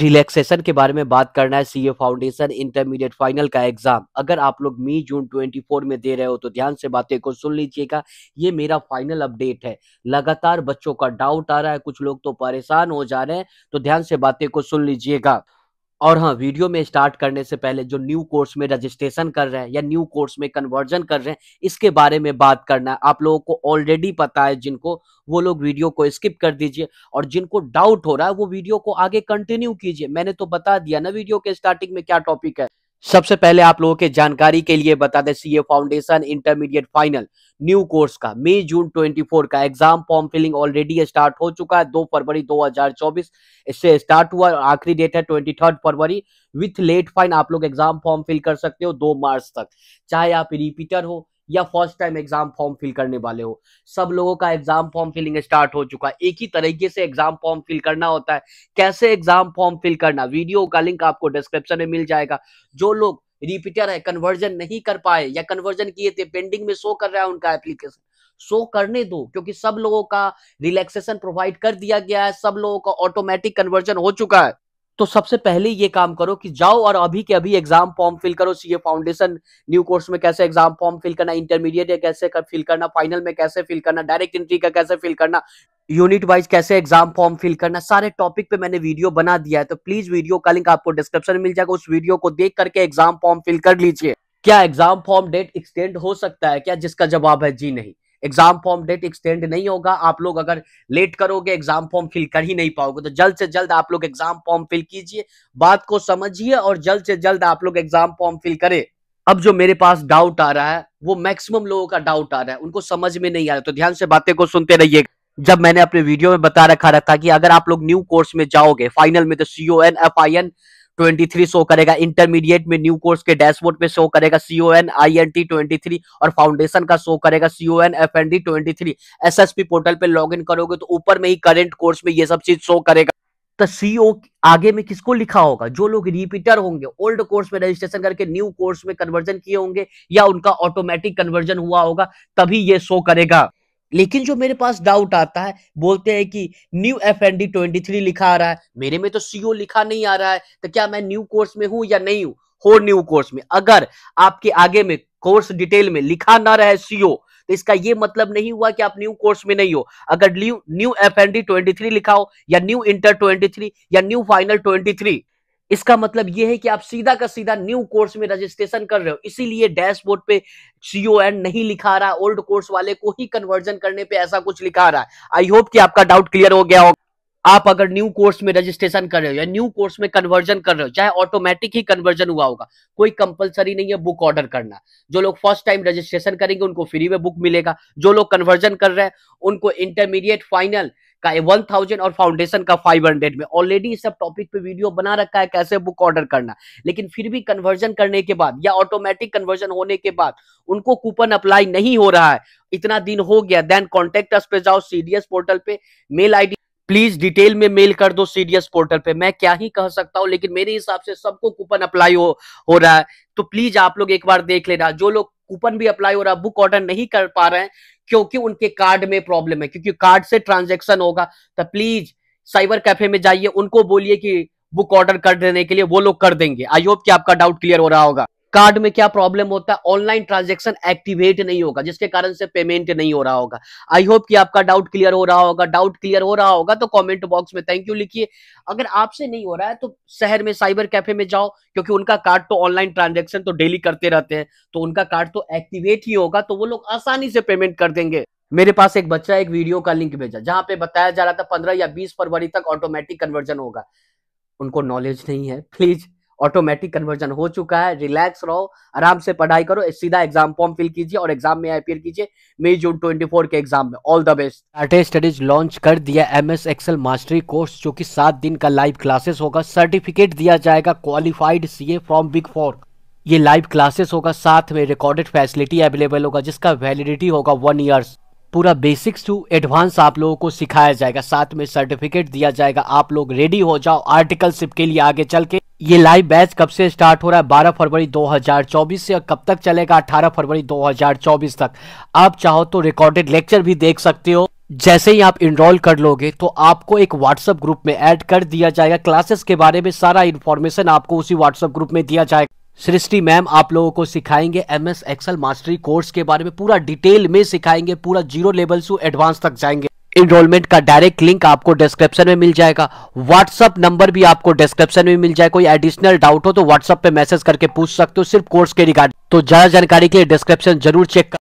relaxation के बारे में बात करना है सीए फाउंडेशन इंटरमीडिएट फाइनल का एग्जाम अगर आप लोग मई जून 24 में दे रहे हो तो ध्यान से बातें को सुन लीजिएगा ये मेरा फाइनल अपडेट है लगातार बच्चों का डाउट आ रहा है कुछ लोग तो परेशान हो जा रहे हैं तो ध्यान से बातें को सुन लीजिएगा और हाँ वीडियो में स्टार्ट करने से पहले जो न्यू कोर्स में रजिस्ट्रेशन कर रहे हैं या न्यू कोर्स में कन्वर्जन कर रहे हैं इसके बारे में बात करना है आप लोगों को ऑलरेडी पता है जिनको वो लोग वीडियो को स्किप कर दीजिए और जिनको डाउट हो रहा है वो वीडियो को आगे कंटिन्यू कीजिए मैंने तो बता दिया ना वीडियो के स्टार्टिंग में क्या टॉपिक है सबसे पहले आप लोगों के जानकारी के लिए बता दें CA foundation intermediate final new course का मई जून 24 का exam form filling already start हो चुका है दो फरवरी 2024 इससे स्टार्ट हुआ और आखिरी डेट है 23 फरवरी विथ लेट फाइन आप लोग एग्जाम फॉर्म फिल कर सकते हो दो मार्च तक चाहे आप रिपीटर हो या first time exam form fill करने वाले हो सब लोगों का एग्जाम फॉर्म फिलिंग स्टार्ट हो चुका है एक ही तरीके से एग्जाम फॉर्म फिल करना होता है कैसे एग्जाम फॉर्म फिल करना वीडियो का लिंक आपको डिस्क्रिप्शन में मिल जाएगा जो लोग रिपीटर है कन्वर्जन नहीं कर पाए या कन्वर्जन किए थे पेंडिंग में शो कर रहा है उनका एप्लीकेशन शो करने दो क्योंकि सब लोगों का रिलैक्सेशन प्रोवाइड कर दिया गया है सब लोगों का ऑटोमेटिक कन्वर्जन हो चुका है तो सबसे पहले ये काम करो कि जाओ और अभी के अभी एग्जाम फॉर्म फिल करो सीए फाउंडेशन न्यू कोर्स में कैसे एग्जाम फॉर्म फिल करना इंटरमीडिएट या कैसे कर, फिल करना फाइनल में कैसे फिल करना डायरेक्ट एंट्री का कैसे फिल करना यूनिट वाइज कैसे एग्जाम फॉर्म फिल करना सारे टॉपिक पे मैंने वीडियो बना दिया है तो प्लीज वीडियो का लिंक आपको डिस्क्रिप्शन मिल जाएगा उस वीडियो को देख करके एग्जाम फॉर्म फिल कर लीजिए क्या एग्जाम फॉर्म डेट एक्सटेंड हो सकता है क्या जिसका जवाब है जी नहीं एग्जाम फॉर्म डेट एक्सटेंड नहीं होगा आप लोग अगर लेट करोगे एग्जाम फॉर्म फिल कर ही नहीं पाओगे तो जल्द से जल्द आप लोग एग्जाम फॉर्म फिल कीजिए बात को समझिए और जल्द से जल्द आप लोग एग्जाम फॉर्म फिल करें अब जो मेरे पास डाउट आ रहा है वो मैक्सिमम लोगों का डाउट आ रहा है उनको समझ में नहीं आ रहा तो ध्यान से बातें को सुनते रहिए जब मैंने अपने वीडियो में बता रखा था कि अगर आप लोग न्यू कोर्स में जाओगे फाइनल में तो CO N F I N twenty show करेगा इंटरमीडिएट में न्यू कोर्स के डैशबोर्ड पे शो करेगा CO N I N T twenty और फाउंडेशन का शो करेगा CO N F N D twenty P portal पे लॉग इन करोगे तो ऊपर में ही करेंट कोर्स में ये सब चीज शो करेगा तो सीओ आगे में किसको लिखा होगा जो लोग रिपीटर होंगे ओल्ड कोर्स में रजिस्ट्रेशन करके न्यू कोर्स में कन्वर्जन किए होंगे या उनका ऑटोमेटिक कन्वर्जन हुआ होगा तभी ये शो करेगा लेकिन जो मेरे पास डाउट आता है बोलते हैं कि new F N D twenty three लिखा आ रहा है मेरे में तो सीओ लिखा नहीं आ रहा है तो क्या मैं न्यू कोर्स में हूं या नहीं हूं हो न्यू कोर्स में अगर आपके आगे में कोर्स डिटेल में लिखा ना रहे सीओ तो इसका ये मतलब नहीं हुआ कि आप न्यू कोर्स में नहीं हो अगर new new F N D twenty three लिखा हो या न्यू इंटर ट्वेंटी थ्री या न्यू फाइनल ट्वेंटी थ्री इसका मतलब यह है कि आप सीधा का सीधा न्यू कोर्स में रजिस्ट्रेशन कर रहे हो इसीलिए डैशबोर्ड पे सीओ एन नहीं लिखा रहा ओल्ड कोर्स वाले को ही कन्वर्जन करने पे ऐसा कुछ लिखा रहा है आई होप कि आपका डाउट क्लियर हो गया होगा आप अगर न्यू कोर्स में रजिस्ट्रेशन कर रहे हो या न्यू कोर्स में कन्वर्जन कर रहे हो चाहे ऑटोमेटिक ही कन्वर्जन हुआ होगा कोई कंपलसरी नहीं है बुक ऑर्डर करना जो लोग फर्स्ट टाइम रजिस्ट्रेशन करेंगे उनको फ्री में बुक मिलेगा जो लोग कन्वर्जन कर रहे हैं उनको इंटरमीडिएट फाइनल का वन थाउजेंड और फाउंडेशन का फाइव हंड्रेड में ऑलरेडी सब टॉपिक पे वीडियो बना रखा है कैसे बुक ऑर्डर करना लेकिन फिर भी कन्वर्जन करने के बाद या ऑटोमेटिक कन्वर्जन होने के बाद उनको कूपन अप्लाई नहीं हो रहा है इतना दिन हो गया देन कॉन्टेक्ट पे जाओ सीडीएस पोर्टल पे मेल आईडी प्लीज डिटेल में मेल कर दो सीडीएस पोर्टल पे मैं क्या ही कह सकता हूँ लेकिन मेरे हिसाब से सबको कूपन अप्लाई हो हो रहा है तो प्लीज आप लोग एक बार देख लेना जो लोग कूपन भी अप्लाई हो रहा है बुक ऑर्डर नहीं कर पा रहे हैं क्योंकि उनके कार्ड में प्रॉब्लम है क्योंकि कार्ड से ट्रांजेक्शन होगा तो प्लीज साइबर कैफे में जाइए उनको बोलिए कि बुक ऑर्डर कर देने के लिए वो लोग कर देंगे आई होप कि आपका डाउट क्लियर हो रहा होगा कार्ड में क्या प्रॉब्लम होता है ऑनलाइन ट्रांजेक्शन एक्टिवेट नहीं होगा जिसके कारण से पेमेंट नहीं हो रहा होगा आई होप कि आपका डाउट क्लियर हो रहा होगा डाउट क्लियर हो रहा होगा तो कमेंट बॉक्स में थैंक यू लिखिए अगर आपसे नहीं हो रहा है तो शहर में साइबर कैफे में जाओ क्योंकि उनका कार्ड तो ऑनलाइन ट्रांजेक्शन तो डेली करते रहते हैं तो उनका कार्ड तो एक्टिवेट ही होगा तो वो लोग आसानी से पेमेंट कर देंगे मेरे पास एक बच्चा एक वीडियो का लिंक भेजा जहां पे बताया जा रहा था पंद्रह या बीस फरवरी तक ऑटोमेटिक कन्वर्जन होगा उनको नॉलेज नहीं है प्लीज ऑटोमेटिक कन्वर्जन हो चुका है रिलैक्स रहो आराम से पढ़ाई करो सीधा एग्जाम फॉर्म फिल कीजिए और एग्जाम में अपियर कीजिए मई जून 24 के एग्जाम में ऑल द बेस्ट टाटे स्टडीज लॉन्च कर दिया M S Excel mastery course जो कि सात दिन का लाइव क्लासेस होगा सर्टिफिकेट दिया जाएगा qualified a from big four ये लाइव क्लासेस होगा साथ में रिकॉर्डेड फैसिलिटी अवेलेबल होगा जिसका वैलिडिटी होगा वन ईयर्स पूरा बेसिक्स टू एडवांस आप लोगों को सिखाया जाएगा साथ में सर्टिफिकेट दिया जाएगा आप लोग रेडी हो जाओ आर्टिकलशिप के लिए आगे चल के ये लाइव बैच कब से स्टार्ट हो रहा है 12 फरवरी 2024 से और कब तक चलेगा 18 फरवरी 2024 तक आप चाहो तो रिकॉर्डेड लेक्चर भी देख सकते हो जैसे ही आप इनरोल कर लोगे तो आपको एक व्हाट्सएप ग्रुप में ऐड कर दिया जाएगा क्लासेस के बारे में सारा इन्फॉर्मेशन आपको उसी व्हाट्सएप ग्रुप में दिया जाएगा सृष्टि मैम आप लोगों को सिखाएंगे M S Excel mastery course के बारे में पूरा डिटेल में सिखाएंगे पूरा जीरो लेवल से एडवांस तक जाएंगे इनरोलमेंट का डायरेक्ट लिंक आपको डिस्क्रिप्शन में मिल जाएगा व्हाट्सअप नंबर भी आपको डिस्क्रिप्शन में मिल जाएगा कोई एडिशनल डाउट हो तो व्हाट्सअप पे मैसेज करके पूछ सकते हो सिर्फ कोर्स के रिगार्ड तो ज्यादा जानकारी के लिए डिस्क्रिप्शन जरूर चेक कर